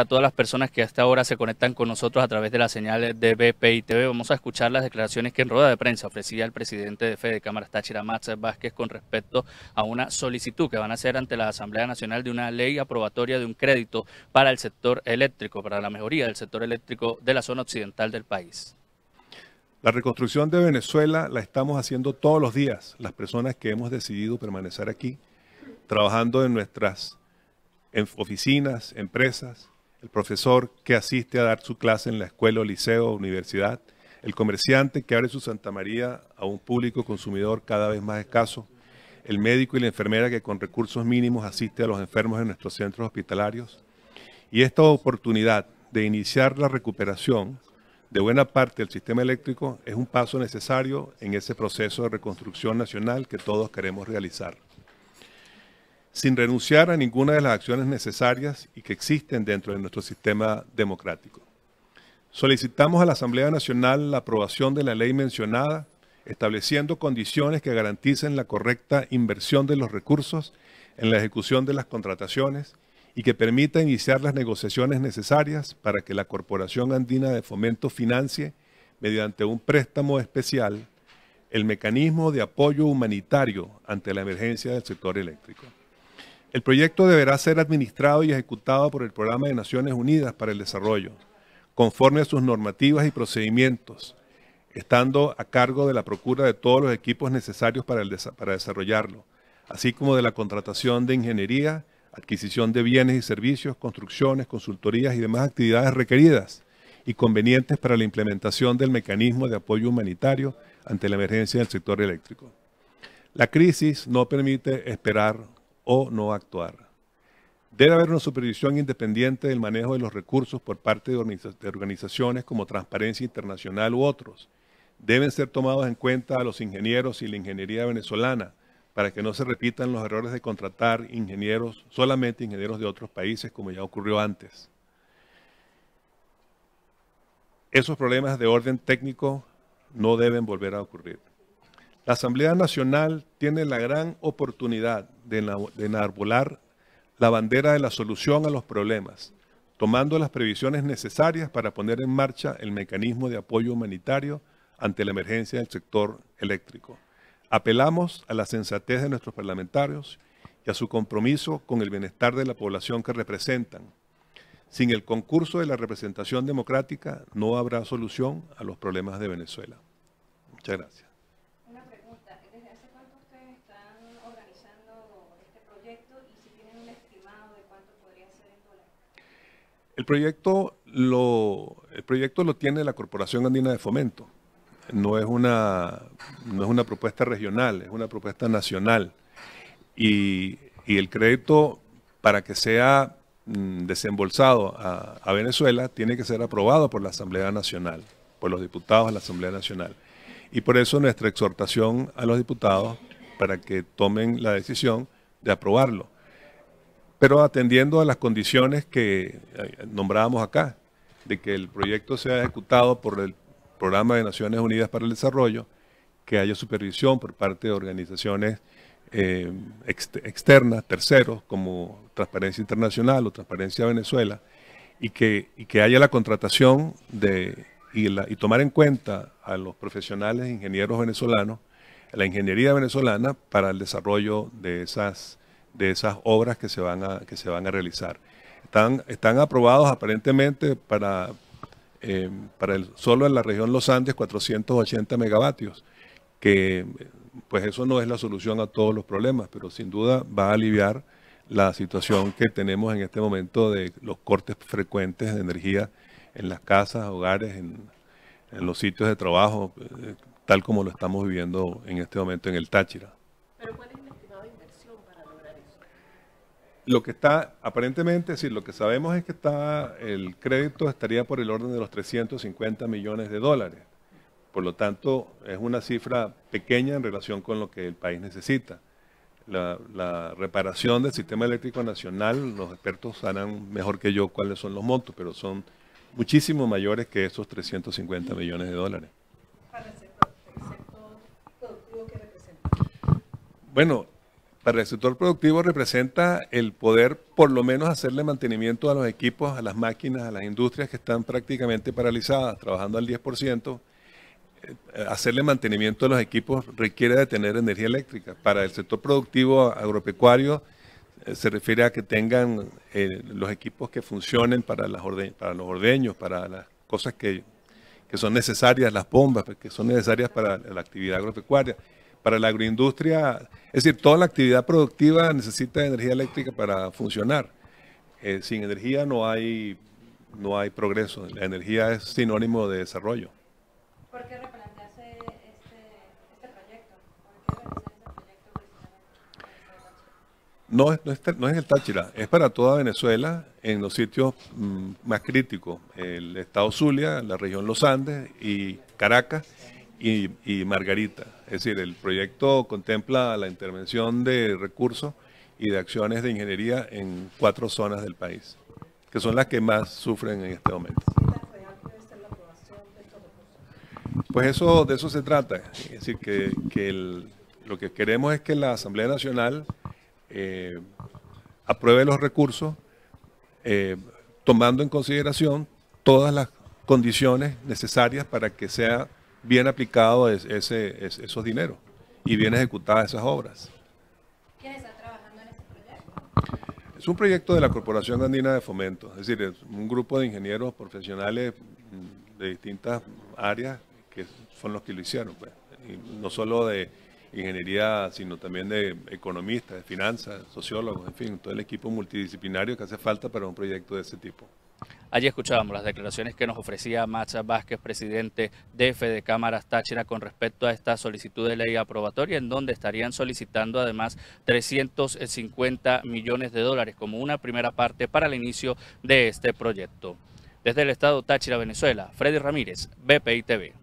a todas las personas que hasta ahora se conectan con nosotros a través de las señales de BPI TV. Vamos a escuchar las declaraciones que en rueda de prensa ofrecía el presidente de Fede cámara Táchira Vásquez Vázquez, con respecto a una solicitud que van a hacer ante la Asamblea Nacional de una ley aprobatoria de un crédito para el sector eléctrico, para la mejoría del sector eléctrico de la zona occidental del país. La reconstrucción de Venezuela la estamos haciendo todos los días, las personas que hemos decidido permanecer aquí, trabajando en nuestras en oficinas, empresas, el profesor que asiste a dar su clase en la escuela o liceo o universidad, el comerciante que abre su Santa María a un público consumidor cada vez más escaso, el médico y la enfermera que con recursos mínimos asiste a los enfermos en nuestros centros hospitalarios. Y esta oportunidad de iniciar la recuperación de buena parte del sistema eléctrico es un paso necesario en ese proceso de reconstrucción nacional que todos queremos realizar sin renunciar a ninguna de las acciones necesarias y que existen dentro de nuestro sistema democrático. Solicitamos a la Asamblea Nacional la aprobación de la ley mencionada, estableciendo condiciones que garanticen la correcta inversión de los recursos en la ejecución de las contrataciones y que permita iniciar las negociaciones necesarias para que la Corporación Andina de Fomento financie, mediante un préstamo especial, el mecanismo de apoyo humanitario ante la emergencia del sector eléctrico. El proyecto deberá ser administrado y ejecutado por el Programa de Naciones Unidas para el Desarrollo, conforme a sus normativas y procedimientos, estando a cargo de la procura de todos los equipos necesarios para, para desarrollarlo, así como de la contratación de ingeniería, adquisición de bienes y servicios, construcciones, consultorías y demás actividades requeridas y convenientes para la implementación del mecanismo de apoyo humanitario ante la emergencia del sector eléctrico. La crisis no permite esperar o no actuar. Debe haber una supervisión independiente del manejo de los recursos por parte de organizaciones como Transparencia Internacional u otros. Deben ser tomados en cuenta a los ingenieros y la ingeniería venezolana para que no se repitan los errores de contratar ingenieros, solamente ingenieros de otros países como ya ocurrió antes. Esos problemas de orden técnico no deben volver a ocurrir. La Asamblea Nacional tiene la gran oportunidad de enarbolar la bandera de la solución a los problemas, tomando las previsiones necesarias para poner en marcha el mecanismo de apoyo humanitario ante la emergencia del sector eléctrico. Apelamos a la sensatez de nuestros parlamentarios y a su compromiso con el bienestar de la población que representan. Sin el concurso de la representación democrática no habrá solución a los problemas de Venezuela. Muchas gracias. El proyecto lo, el proyecto lo tiene la Corporación Andina de Fomento. No es, una, no es una propuesta regional, es una propuesta nacional. Y, el crédito, para que sea mm, desembolsado a, a, Venezuela, tiene que ser aprobado por la Asamblea Nacional, por los diputados de la Asamblea Nacional. Y por eso nuestra exhortación a los diputados para que tomen la decisión de aprobarlo pero atendiendo a las condiciones que eh, nombrábamos acá, de que el proyecto sea ejecutado por el Programa de Naciones Unidas para el Desarrollo, que haya supervisión por parte de organizaciones eh, externas, terceros, como Transparencia Internacional o Transparencia Venezuela, y que, que haya la contratación de, y, la, y tomar en cuenta a los profesionales ingenieros venezolanos, la ingeniería venezolana para el desarrollo de esas de esas obras que se van a, que se van a realizar. Están, están aprobados aparentemente para, eh, para el, solo en la región Los Andes 480 megavatios, que pues eso no es la solución a todos los problemas, pero sin duda va a aliviar la situación que tenemos en este momento de los cortes frecuentes de energía en las casas, hogares, en, los sitios de trabajo, eh, tal como lo estamos viviendo en este momento en el Táchira. Lo que está, aparentemente, es lo que sabemos es que está, el crédito estaría por el orden de los 350 millones de dólares. Por lo tanto, es una cifra pequeña en relación con lo que el país necesita. La, reparación del sistema eléctrico nacional, los expertos sabrán mejor que yo cuáles son los montos, pero son muchísimo mayores que esos 350 millones de dólares. Bueno, para el sector productivo representa el poder por lo menos hacerle mantenimiento a los equipos, a las máquinas, a las industrias que están prácticamente paralizadas, trabajando al 10%. Eh, hacerle mantenimiento a los equipos requiere de tener energía eléctrica. Para el sector productivo agropecuario eh, se refiere a que tengan eh, los equipos que funcionen para, las para los ordeños, para las cosas que, que son necesarias, las bombas que son necesarias para la actividad agropecuaria para la agroindustria, es decir, toda la actividad productiva necesita energía eléctrica para funcionar. Eh, sin energía no hay, no hay progreso. La energía es sinónimo de desarrollo. ¿Por qué replantearse este, este proyecto? ¿Por qué este proyecto no, no, es, no es el Táchira, es para toda Venezuela en los sitios mm, más críticos, el estado Zulia, la región Los Andes y Caracas y Margarita. Es decir, el proyecto contempla la intervención de recursos y de acciones de ingeniería en cuatro zonas del país, que son las que más sufren en este momento. Pues eso, de eso se trata. Es decir, que, lo que queremos es que la Asamblea Nacional eh, apruebe los recursos eh, tomando en consideración todas las condiciones necesarias para que sea bien aplicado ese, esos dineros y bien ejecutadas esas obras. ¿Quién está trabajando en ese proyecto? Es un proyecto de la Corporación Andina de Fomento, es decir, es un grupo de ingenieros profesionales de distintas áreas que son los que lo hicieron, pues. no solo de ingeniería, sino también de economistas, de finanzas, sociólogos, en fin, todo el equipo multidisciplinario que hace falta para un proyecto de ese tipo. Allí escuchábamos las declaraciones que nos ofrecía Macha Vázquez, presidente de Fede Cámaras Táchira, con respecto a esta solicitud de ley aprobatoria, en donde estarían solicitando además 350 millones de dólares como una primera parte para el inicio de este proyecto. Desde el Estado Táchira, Venezuela, Freddy Ramírez, BPI TV.